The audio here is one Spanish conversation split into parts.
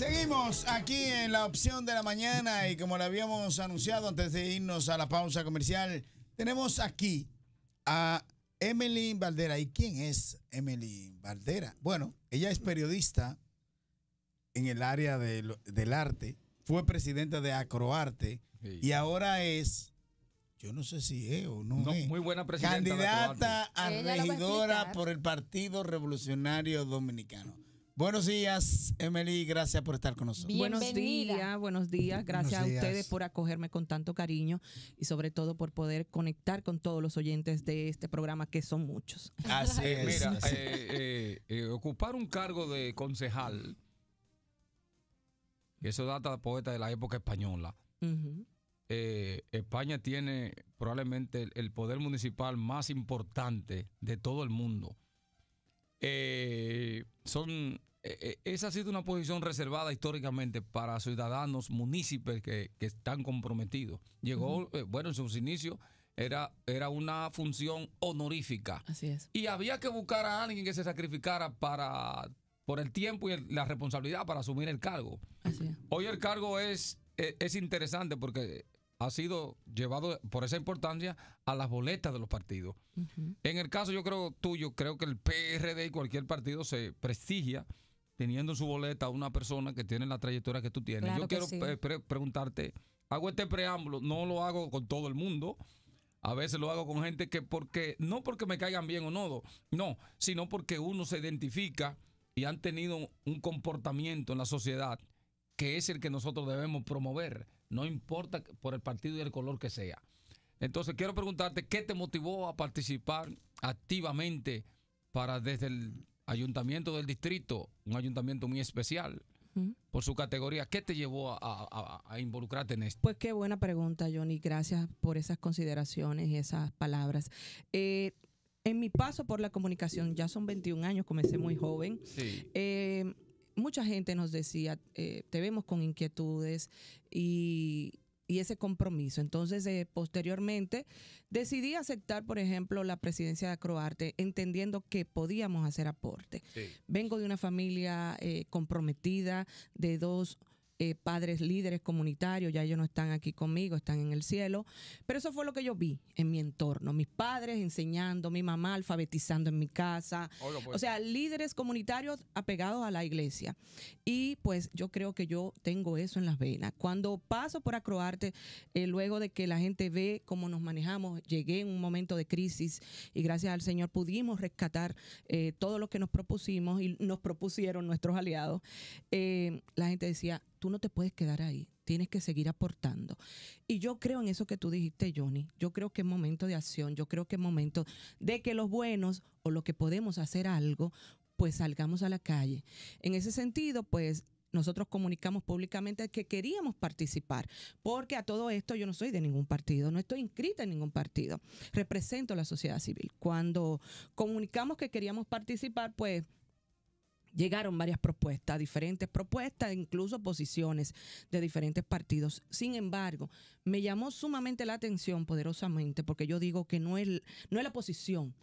Seguimos aquí en la opción de la mañana y como lo habíamos anunciado antes de irnos a la pausa comercial, tenemos aquí a Emily Valdera. ¿Y quién es Emily Valdera? Bueno, ella es periodista en el área del arte, fue presidenta de Acroarte y ahora es, yo no sé si es o no, muy buena candidata a regidora por el Partido Revolucionario Dominicano. Buenos días, Emily, gracias por estar con nosotros. Buenos días, buenos días, gracias a ustedes por acogerme con tanto cariño y sobre todo por poder conectar con todos los oyentes de este programa que son muchos. Así eh, es. Eh, eh, ocupar un cargo de concejal, eso data poeta de la época española. España tiene probablemente el, poder municipal más importante de todo el mundo eh, son eh, eh, esa ha sido una posición reservada históricamente para ciudadanos, municipios que, están comprometidos. Llegó, eh, bueno, en sus inicios era, era una función honorífica. Así es. Y había que buscar a alguien que se sacrificara para por el tiempo y la responsabilidad para asumir el cargo. Hoy el cargo es, es interesante porque ha sido llevado por esa importancia a las boletas de los partidos. En el caso, yo creo tuyo, creo que el PRD y cualquier partido se prestigia teniendo en su boleta a una persona que tiene la trayectoria que tú tienes. yo quiero preguntarte, hago este preámbulo, no lo hago con todo el mundo. A veces lo hago con gente que porque no porque me caigan bien o no, no, sino porque uno se identifica y han tenido un comportamiento en la sociedad que es el que nosotros debemos promover, no importa por el partido y el color que sea. Entonces quiero preguntarte, ¿qué te motivó a participar activamente para desde el ayuntamiento del distrito, un ayuntamiento muy especial? por su categoría. ¿Qué te llevó a, involucrarte en esto? Pues qué buena pregunta, Johnny. Gracias por esas consideraciones y esas palabras. Eh, en mi paso por la comunicación, ya son 21 años, comencé muy joven. Sí. Eh, mucha gente nos decía, eh, te vemos con inquietudes y, y ese compromiso. Entonces, eh, posteriormente, decidí aceptar, por ejemplo, la presidencia de Croarte, entendiendo que podíamos hacer aporte. Vengo de una familia eh, comprometida, de dos eh, padres líderes comunitarios, ya ellos no están aquí conmigo, están en el cielo, pero eso fue lo que yo vi en mi entorno, mis padres enseñando, mi mamá alfabetizando en mi casa, pues. o sea, líderes comunitarios apegados a la iglesia. Y pues yo creo que yo tengo eso en las venas. Cuando paso por Acroarte, eh, luego de que la gente ve cómo nos manejamos, llegué en un momento de crisis y gracias al Señor pudimos rescatar eh, todo lo que nos propusimos y nos propusieron nuestros aliados, la gente decía, tú no te puedes quedar ahí, tienes que seguir aportando. Y yo creo en eso que tú dijiste, Johnny, yo creo que es momento de acción, yo creo que es momento de que los buenos o lo que podemos hacer algo, pues salgamos a la calle. En ese sentido, pues nosotros comunicamos públicamente que queríamos participar, porque a todo esto yo no soy de ningún partido, no estoy inscrita en ningún partido, represento la sociedad civil. Cuando comunicamos que queríamos participar, pues Llegaron varias propuestas, diferentes propuestas, incluso posiciones de diferentes partidos. Sin embargo, me llamó sumamente la atención, poderosamente, porque yo digo que no es, no la posición,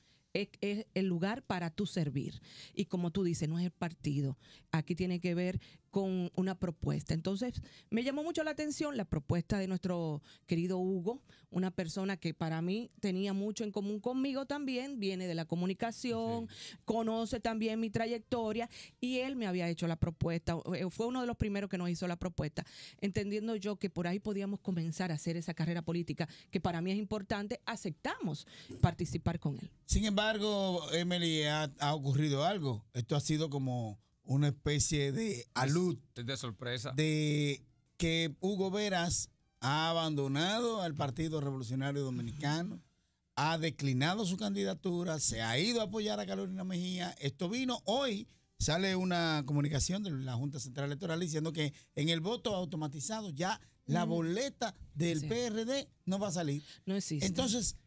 es, el lugar para tú servir. Y como tú dices, no es el partido. Aquí tiene que ver con una propuesta. Entonces, me llamó mucho la atención la propuesta de nuestro querido Hugo, una persona que para mí tenía mucho en común conmigo también, viene de la comunicación, conoce también mi trayectoria y él me había hecho la propuesta, eh, fue uno de los primeros que nos hizo la propuesta, entendiendo yo que por ahí podíamos comenzar a hacer esa carrera política que para mí es importante, aceptamos participar con él. Sin embargo, embargo, Emily, ha, ocurrido algo. Esto ha sido como una especie de alud. De sorpresa. De que Hugo Veras ha abandonado al Partido Revolucionario Dominicano, ha declinado su candidatura, se ha ido a apoyar a Carolina Mejía. Esto vino hoy. Sale una comunicación de la Junta Central Electoral diciendo que en el voto automatizado ya la mm. boleta del PRD no va a salir. No existe. Entonces,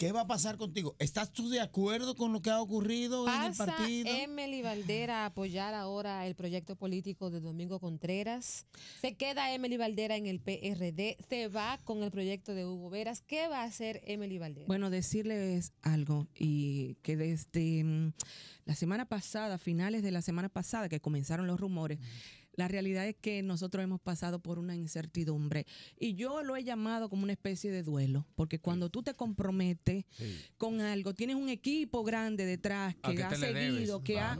¿Qué va a pasar contigo? ¿Estás tú de acuerdo con lo que ha ocurrido en el partido? Emily Valdera a apoyar ahora el proyecto político de Domingo Contreras. Se queda Emily Valdera en el PRD. Se va con el proyecto de Hugo Veras. ¿Qué va a hacer Emily Valdera? Bueno, decirles algo y que desde mm, la semana pasada, finales de la semana pasada, que comenzaron los rumores, la realidad es que nosotros hemos pasado por una incertidumbre y yo lo he llamado como una especie de duelo, porque cuando tú te comprometes con algo, tienes un equipo grande detrás que, ha seguido, que, ha,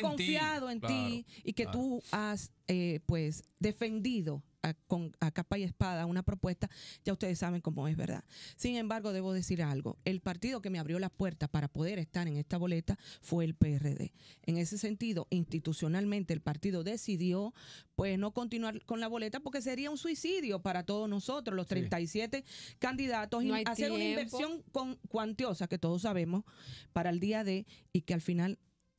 confiado en, ti. y que ah. tú has eh, pues defendido a, con, a capa y espada una propuesta, ya ustedes saben cómo es, ¿verdad? Sin embargo, debo decir algo. El partido que me abrió la puerta para poder estar en esta boleta fue el PRD. En ese sentido, institucionalmente el partido decidió pues no continuar con la boleta porque sería un suicidio para todos nosotros, los 37 candidatos, y hacer una inversión con, cuantiosa que todos sabemos para el día de y que al final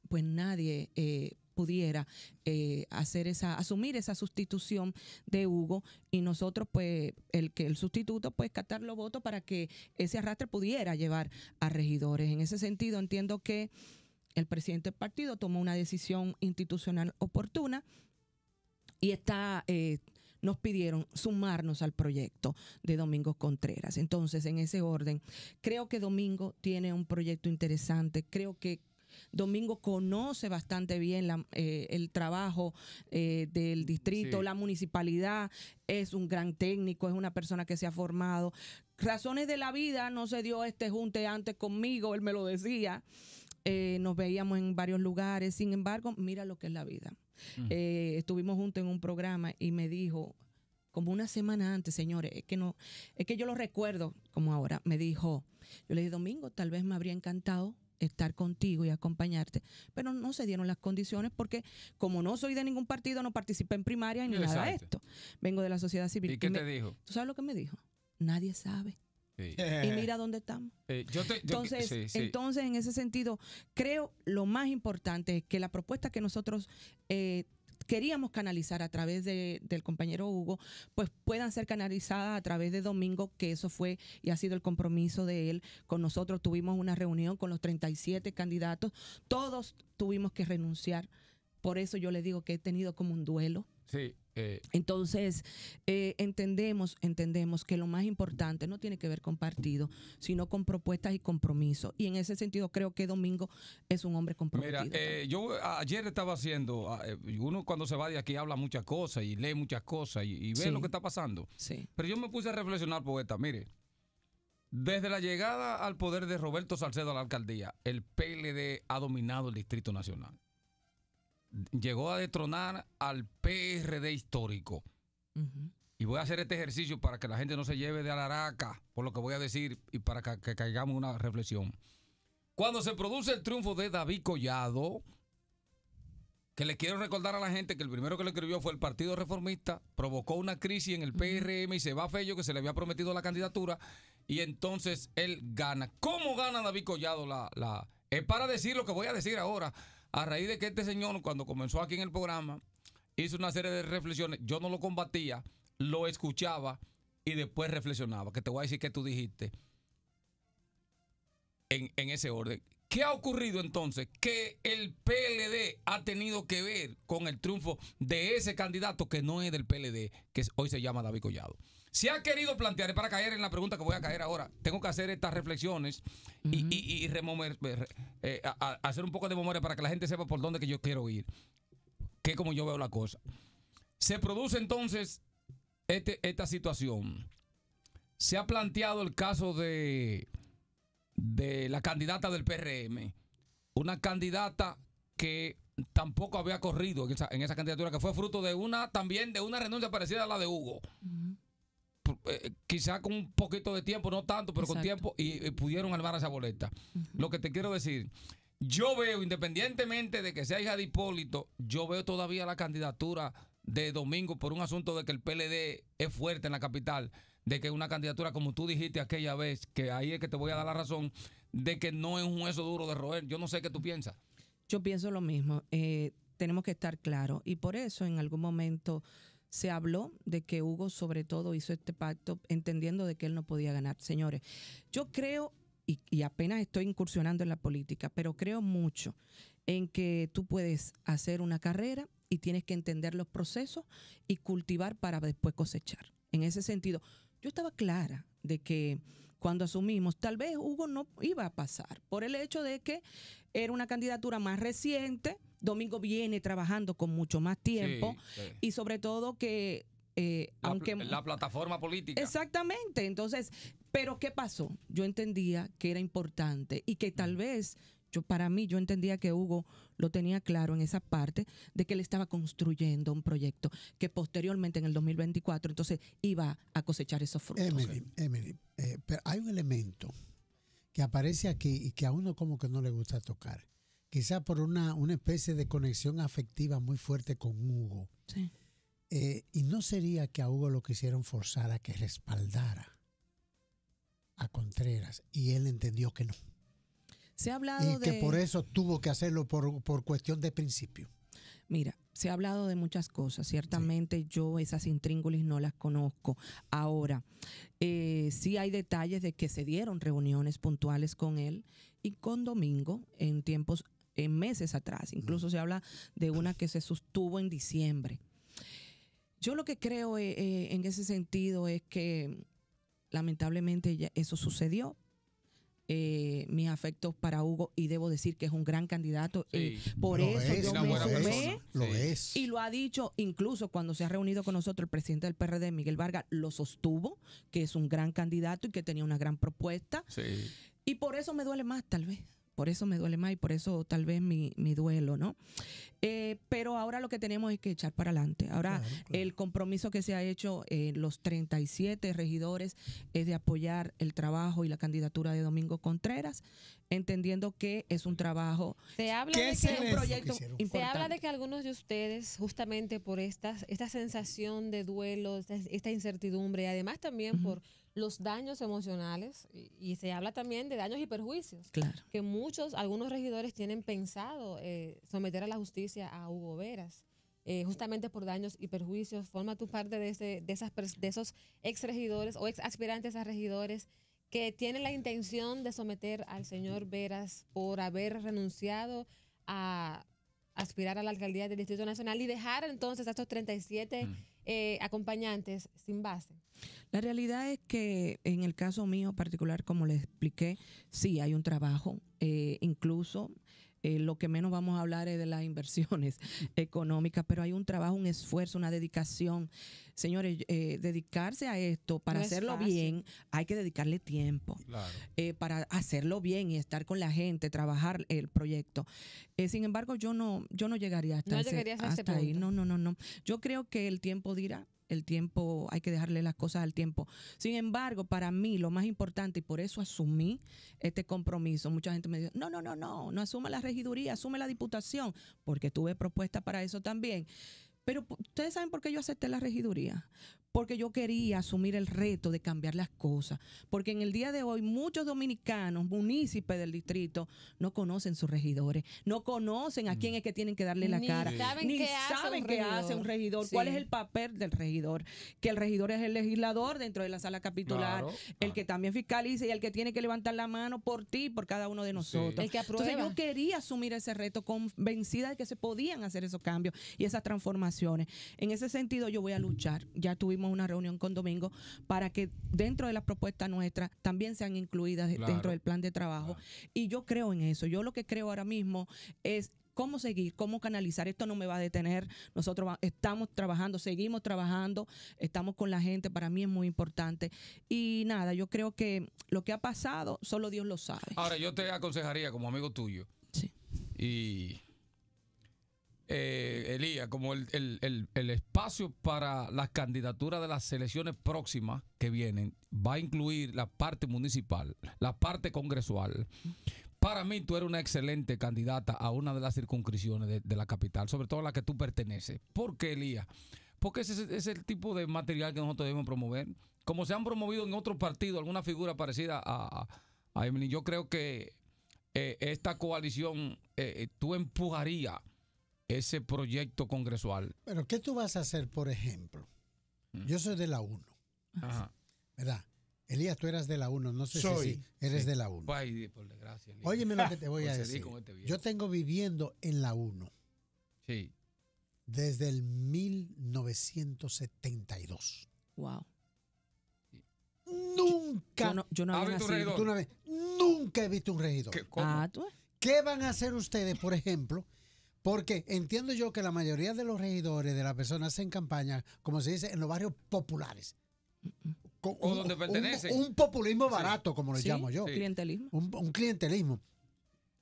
pues nadie eh, pudiera eh, hacer esa, asumir esa sustitución de Hugo y nosotros, pues, el que el sustituto, pues, catar los votos para que ese arrastre pudiera llevar a regidores. En ese sentido, entiendo que el presidente del partido tomó una decisión institucional oportuna y está, eh, nos pidieron sumarnos al proyecto de Domingo Contreras. Entonces, en ese orden, creo que Domingo tiene un proyecto interesante, creo que Domingo conoce bastante bien eh, el trabajo eh, del distrito, la municipalidad, es un gran técnico, es una persona que se ha formado. Razones de la vida, no se dio este junte antes conmigo, él me lo decía. Eh, nos veíamos en varios lugares, sin embargo, mira lo que es la vida. estuvimos juntos en un programa y me dijo, como una semana antes, señores, es que no, es que yo lo recuerdo como ahora, me dijo, yo le dije, Domingo, tal vez me habría encantado estar contigo y acompañarte, pero no se dieron las condiciones porque como no soy de ningún partido, no participé en primaria ni nada de esto. Vengo de la sociedad civil. ¿Y qué te dijo? ¿Tú sabes lo que me dijo? Nadie sabe. Y mira dónde estamos. Eh, yo te, entonces, entonces, en ese sentido, creo lo más importante es que la propuesta que nosotros eh, queríamos canalizar a través de, del compañero Hugo, pues puedan ser canalizadas a través de Domingo, que eso fue y ha sido el compromiso de él con nosotros. Tuvimos una reunión con los 37 candidatos, todos tuvimos que renunciar. Por eso yo le digo que he tenido como un duelo. Sí, eh, Entonces, eh, entendemos, entendemos que lo más importante no tiene que ver con partido, sino con propuestas y compromiso. Y en ese sentido creo que Domingo es un hombre comprometido. Mira, eh, yo ayer estaba haciendo, uno cuando se va de aquí habla muchas cosas y lee muchas cosas y, ve lo que está pasando. Pero yo me puse a reflexionar, poeta, mire, desde la llegada al poder de Roberto Salcedo a la alcaldía, el PLD ha dominado el Distrito Nacional llegó a detronar al PRD histórico. Y voy a hacer este ejercicio para que la gente no se lleve de alaraca por lo que voy a decir y para que, caigamos una reflexión. Cuando se produce el triunfo de David Collado, que le quiero recordar a la gente que el primero que le escribió fue el Partido Reformista, provocó una crisis en el PRM y se va a Fello, que se le había prometido la candidatura, y entonces él gana. ¿Cómo gana David Collado la... la... Es para decir lo que voy a decir ahora, a raíz de que este señor, cuando comenzó aquí en el programa, hizo una serie de reflexiones, yo no lo combatía, lo escuchaba y después reflexionaba, que te voy a decir que tú dijiste en, ese orden. ¿Qué ha ocurrido entonces que el PLD ha tenido que ver con el triunfo de ese candidato que no es del PLD, que hoy se llama David Collado? Se ha querido plantear, para caer en la pregunta que voy a caer ahora, tengo que hacer estas reflexiones y remover, eh, hacer un poco de memoria para que la gente sepa por dónde que yo quiero ir, que como yo veo la cosa. Se produce entonces este, esta situación. Se ha planteado el caso de, de la candidata del PRM, una candidata que tampoco había corrido en esa, candidatura, que fue fruto de una, también de una renuncia parecida a la de Hugo. Eh, quizá con un poquito de tiempo, no tanto, pero con tiempo, y, pudieron armar esa boleta. Lo que te quiero decir, yo veo, independientemente de que sea hija de Hipólito, yo veo todavía la candidatura de Domingo por un asunto de que el PLD es fuerte en la capital, de que una candidatura, como tú dijiste aquella vez, que ahí es que te voy a dar la razón, de que no es un hueso duro de roer. Yo no sé qué tú piensas. Yo pienso lo mismo. Eh, tenemos que estar claros. Y por eso en algún momento se habló de que Hugo sobre todo hizo este pacto entendiendo de que él no podía ganar. Señores, yo creo, y, apenas estoy incursionando en la política, pero creo mucho en que tú puedes hacer una carrera y tienes que entender los procesos y cultivar para después cosechar. En ese sentido, yo estaba clara de que cuando asumimos, tal vez Hugo no iba a pasar por el hecho de que era una candidatura más reciente, Domingo viene trabajando con mucho más tiempo y sobre todo que eh, la, aunque la plataforma política. Exactamente, entonces, pero ¿qué pasó? Yo entendía que era importante y que tal mm. vez yo para mí yo entendía que Hugo lo tenía claro en esa parte de que él estaba construyendo un proyecto que posteriormente en el 2024 entonces iba a cosechar esos frutos. Emily, Emily, eh, pero hay un elemento que aparece aquí y que a uno como que no le gusta tocar quizá por una, especie de conexión afectiva muy fuerte con Hugo. Eh, y no sería que a Hugo lo quisieron forzar a que respaldara a Contreras y él entendió que no. Se ha hablado y que por eso tuvo que hacerlo por, cuestión de principio. Mira, se ha hablado de muchas cosas. Ciertamente yo esas intríngulis no las conozco. Ahora, eh, sí hay detalles de que se dieron reuniones puntuales con él y con Domingo en tiempos en meses atrás. Incluso se habla de una que se sostuvo en diciembre. Yo lo que creo eh, eh, en ese sentido es que lamentablemente eso sucedió. Eh, mis afectos para Hugo y debo decir que es un gran candidato y por eso yo me lo es. y lo ha dicho incluso cuando se ha reunido con nosotros el presidente del PRD Miguel Vargas lo sostuvo que es un gran candidato y que tenía una gran propuesta y por eso me duele más tal vez por eso me duele más y por eso tal vez mi, mi duelo, ¿no? Eh, pero ahora lo que tenemos es que echar para adelante. Ahora el compromiso que se ha hecho eh, los 37 regidores es de apoyar el trabajo y la candidatura de Domingo Contreras, entendiendo que es un trabajo, se habla de que un proyecto Se habla de que algunos de ustedes, justamente por esta esta sensación de duelo, esta, incertidumbre, además también por los daños emocionales y, se habla también de daños y perjuicios. Claro. Que muchos, algunos regidores tienen pensado eh, someter a la justicia a Hugo Veras. Eh, justamente por daños y perjuicios, forma tu parte de, ese, de, esas, de esos ex regidores o ex aspirantes a regidores que tienen la intención de someter al señor Veras por haber renunciado a aspirar a la alcaldía del Distrito Nacional y dejar entonces a estos 37 mm eh, acompañantes sin base? La realidad es que en el caso mío particular, como les expliqué, sí hay un trabajo, eh, incluso eh, lo que menos vamos a hablar es de las inversiones económicas, pero hay un trabajo, un esfuerzo, una dedicación. Señores, eh, dedicarse a esto para hacerlo bien, hay que dedicarle tiempo. Eh, para hacerlo bien y estar con la gente, trabajar el proyecto. sin embargo, yo no, yo no llegaría hasta, no llegaría hasta, ahí. No, no, no, no. Yo creo que el tiempo dirá el tiempo, hay que dejarle las cosas al tiempo. Sin embargo, para mí lo más importante, y por eso asumí este compromiso, mucha gente me dice, no, no, no, no, no asuma la regiduría, asume la diputación, porque tuve propuesta para eso también. Pero ustedes saben por qué yo acepté la regiduría porque yo quería asumir el reto de cambiar las cosas, porque en el día de hoy muchos dominicanos, municipios del distrito, no conocen sus regidores, no conocen a mm. quién es que tienen que darle la cara, ni saben qué hace un regidor, cuál es el papel del regidor, que el regidor es el legislador dentro de la sala capitular, el que ah. también fiscaliza y el que tiene que levantar la mano por ti, por cada uno de nosotros. Entonces yo quería asumir ese reto convencida de que se podían hacer esos cambios y esas transformaciones. En ese sentido yo voy a luchar. Ya tuvimos una reunión con Domingo para que dentro de las propuestas nuestras también sean incluidas dentro del plan de trabajo. Y yo creo en eso. Yo lo que creo ahora mismo es cómo seguir, cómo canalizar. Esto no me va a detener. Nosotros estamos trabajando, seguimos trabajando, estamos con la gente. Para mí es muy importante. Y nada, yo creo que lo que ha pasado, solo Dios lo sabe. Ahora, yo te aconsejaría como amigo tuyo. Sí. Y eh, Elías, como el, espacio para las candidaturas de las elecciones próximas que vienen va a incluir la parte municipal, la parte congresual. Para mí tú eres una excelente candidata a una de las circunscripciones de, la capital, sobre todo a la que tú perteneces. ¿Por qué, Elías? Porque ese, es el tipo de material que nosotros debemos promover. Como se han promovido en otros partidos alguna figura parecida a, Emily, yo creo que eh, esta coalición eh, eh, tú empujarías ese proyecto congresual. Pero ¿qué tú vas a hacer, por ejemplo? Mm. Yo soy de la 1. Ajá. ¿Verdad? Elías, tú eras de la 1, no sé soy. si eres de la 1. Ay, por desgracia. Óyeme lo que te voy pues a decir. Este yo tengo viviendo en la 1. Sí. Desde el 1972. Wow. Nunca. Yo no, yo había visto un regidor. nunca he visto un regidor. ¿Qué, ah, ¿Qué van a hacer ustedes, por ejemplo, porque entiendo yo que la mayoría de los regidores, de las personas en campaña, como se dice, en los barrios populares. o donde pertenece. Un, populismo barato, como lo llamo yo. Clientelismo. Un, clientelismo.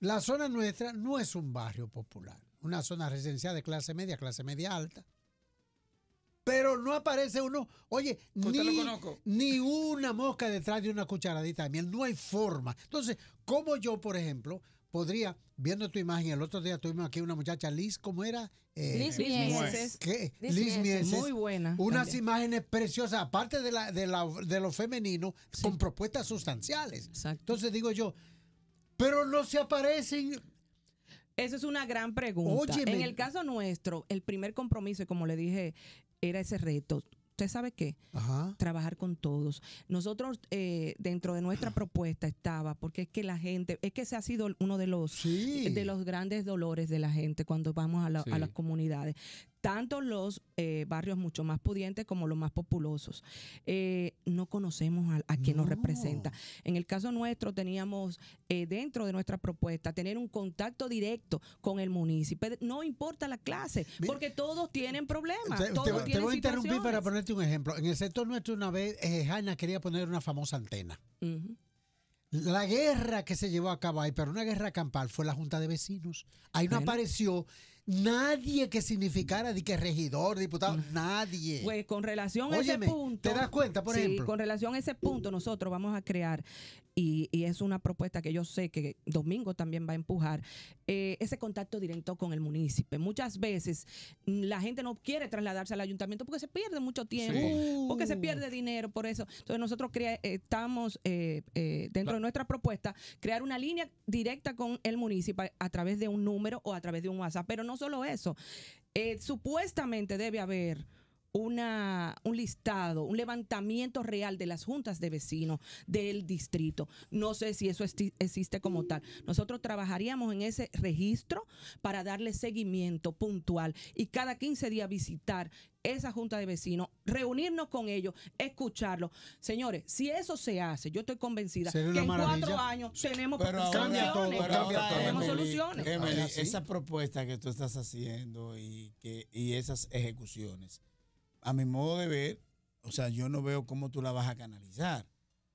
La zona nuestra no es un barrio popular, una zona residencial de clase media, clase media alta. Pero no aparece uno, oye, ni, ni, una mosca detrás de una cucharadita de miel, no hay forma. Entonces, como yo, por ejemplo, podría, viendo tu imagen, el otro día tuvimos aquí una muchacha, Liz, ¿cómo era? Eh, Liz, Mieses. ¿Qué? Liz, Mieses. Muy buena. Unas imágenes preciosas, aparte de, la, de, lo femenino, con propuestas sustanciales. Exacto. Entonces digo yo, pero no se aparecen. Esa es una gran pregunta. En el caso nuestro, el primer compromiso, como le dije, era ese reto usted sabe qué, Ajá. trabajar con todos. Nosotros eh, dentro de nuestra ah. propuesta estaba, porque es que la gente, es que se ha sido uno de los, de los grandes dolores de la gente cuando vamos a, a las comunidades, tanto los eh, barrios mucho más pudientes como los más populosos. Eh, no conocemos a, quien nos representa. En el caso nuestro teníamos eh, dentro de nuestra propuesta tener un contacto directo con el municipio. No importa la clase, porque todos tienen problemas. Te, voy a interrumpir para ponerte un ejemplo. En el sector nuestro una vez Jaina quería poner una famosa antena. La guerra que se llevó a cabo ahí, pero una guerra campal, fue la Junta de Vecinos. Ahí no apareció nadie que significara de que regidor, diputado, mm. nadie. Pues con relación a ese punto. ¿Te das cuenta, por ejemplo? Con relación a ese punto, nosotros vamos a crear y, es una propuesta que yo sé que Domingo también va a empujar, eh, ese contacto directo con el municipio. Muchas veces mm, la gente no quiere trasladarse al ayuntamiento porque se pierde mucho tiempo, porque se uh. pierde dinero por eso. Entonces nosotros eh, estamos eh, dentro de nuestra propuesta, crear una línea directa con el municipio a través de un número o a través de un WhatsApp. Pero no solo eso, supuestamente debe haber una, un listado, un levantamiento real de las juntas de vecinos del distrito. No sé si eso existe como tal. Nosotros trabajaríamos en ese registro para darle seguimiento puntual y cada 15 días visitar esa junta de vecinos, reunirnos con ellos, escucharlos. Señores, si eso se hace, yo estoy convencida que en cuatro años tenemos soluciones. esa propuesta que tú estás haciendo y, que, y esas ejecuciones a mi modo de ver, o sea, yo no veo cómo tú la vas a canalizar.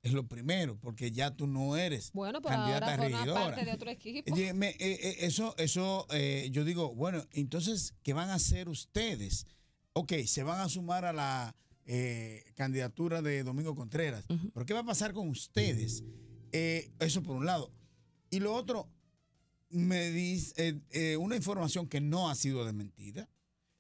Es lo primero, porque ya tú no eres bueno, pero candidata Parte de otro equipo. Eh, eh, eso, eso eh, yo digo, bueno, entonces, ¿qué van a hacer ustedes? Ok, se van a sumar a la candidatura de Domingo Contreras, pero ¿qué va a pasar con ustedes? eso por un lado. Y lo otro, me dice una información que no ha sido desmentida.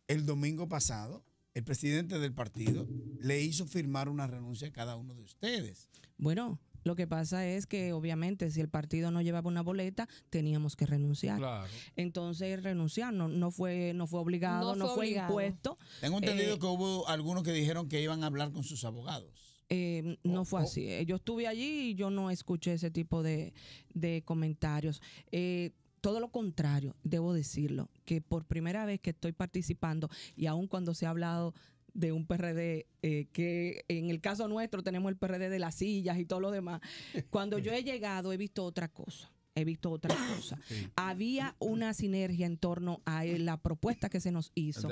El domingo pasado, el presidente del partido le hizo firmar una renuncia a cada uno de ustedes. Bueno, lo que pasa es que obviamente si el partido no llevaba una boleta, teníamos que renunciar. Claro. Entonces renunciar no, fue, no fue obligado, no, fue, impuesto. Tengo entendido eh, que hubo algunos que dijeron que iban a hablar con sus abogados. Eh, no fue oh, oh. así. Eh, yo estuve allí y yo no escuché ese tipo de, comentarios todo lo contrario, debo decirlo, que por primera vez que estoy participando y aun cuando se ha hablado de un PRD, eh, que en el caso nuestro tenemos el PRD de las sillas y todo lo demás, cuando yo he llegado he visto otra cosa he visto otra cosa. Había una sinergia en torno a la propuesta que se nos hizo.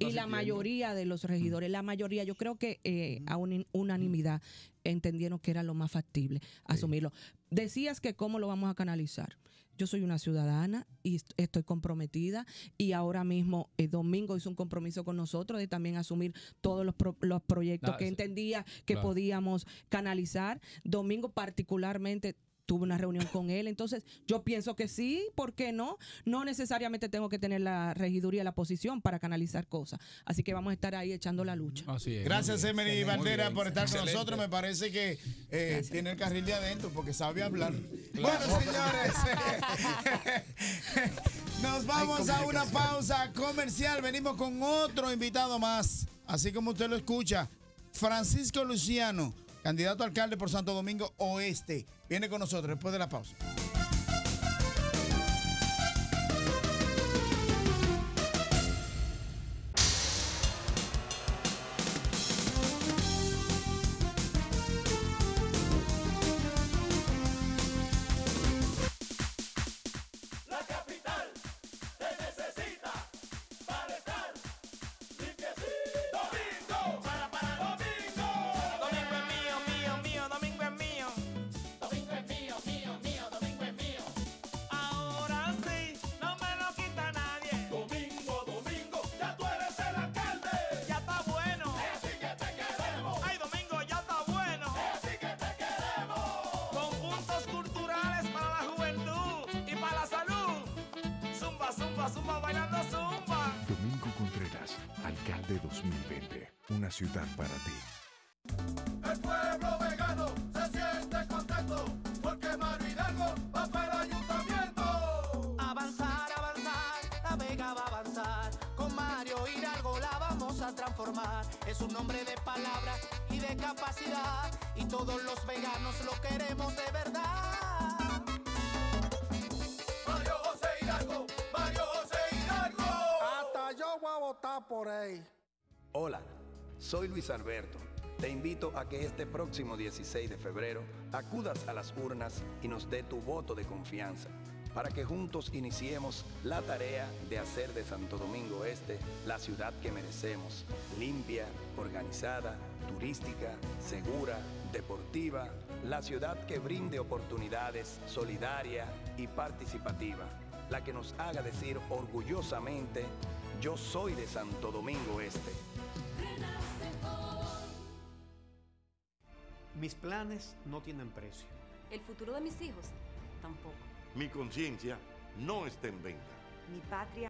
y la mayoría de los regidores, la mayoría, yo creo que eh, a unanimidad entendieron que era lo más factible asumirlo. Decías que cómo lo vamos a canalizar yo soy una ciudadana y estoy comprometida y ahora mismo el eh, Domingo hizo un compromiso con nosotros de también asumir todos los, los proyectos ah, que entendía que podíamos canalizar. Domingo particularmente tuve una reunión con él. Entonces, yo pienso que sí, ¿por qué no? No necesariamente tengo que tener la regiduría, la posición para canalizar cosas. Así que vamos a estar ahí echando la lucha. Mm, así Gracias, Emery Bandera, por estar con nosotros. Me parece que eh, tiene el carril de adentro porque sabe hablar. Bueno, señores, nos vamos a una pausa comercial. Venimos con otro invitado más. Así como usted lo escucha, Francisco Luciano candidato alcalde por Santo Domingo Oeste. Viene con nosotros después de la pausa. de 2020. Una ciudad para ti. El pueblo vegano se siente contento porque Mario Hidalgo va para el ayuntamiento. Avanzar, avanzar, la Vega va a avanzar. Con Mario Hidalgo la vamos a transformar. Es un hombre de palabra y de capacidad. Y todos los veganos lo queremos de verdad. por Hola, soy Luis Alberto. Te invito a que este próximo 16 de febrero acudas a las urnas y nos dé tu voto de confianza para que juntos iniciemos la tarea de hacer de Santo Domingo Este la ciudad que merecemos, limpia, organizada, turística, segura, deportiva, la ciudad que brinde oportunidades, solidaria y participativa, la que nos haga decir orgullosamente yo soy de Santo Domingo Este. Mis planes no tienen precio. El futuro de mis hijos tampoco. Mi conciencia no está en venta. Mi patria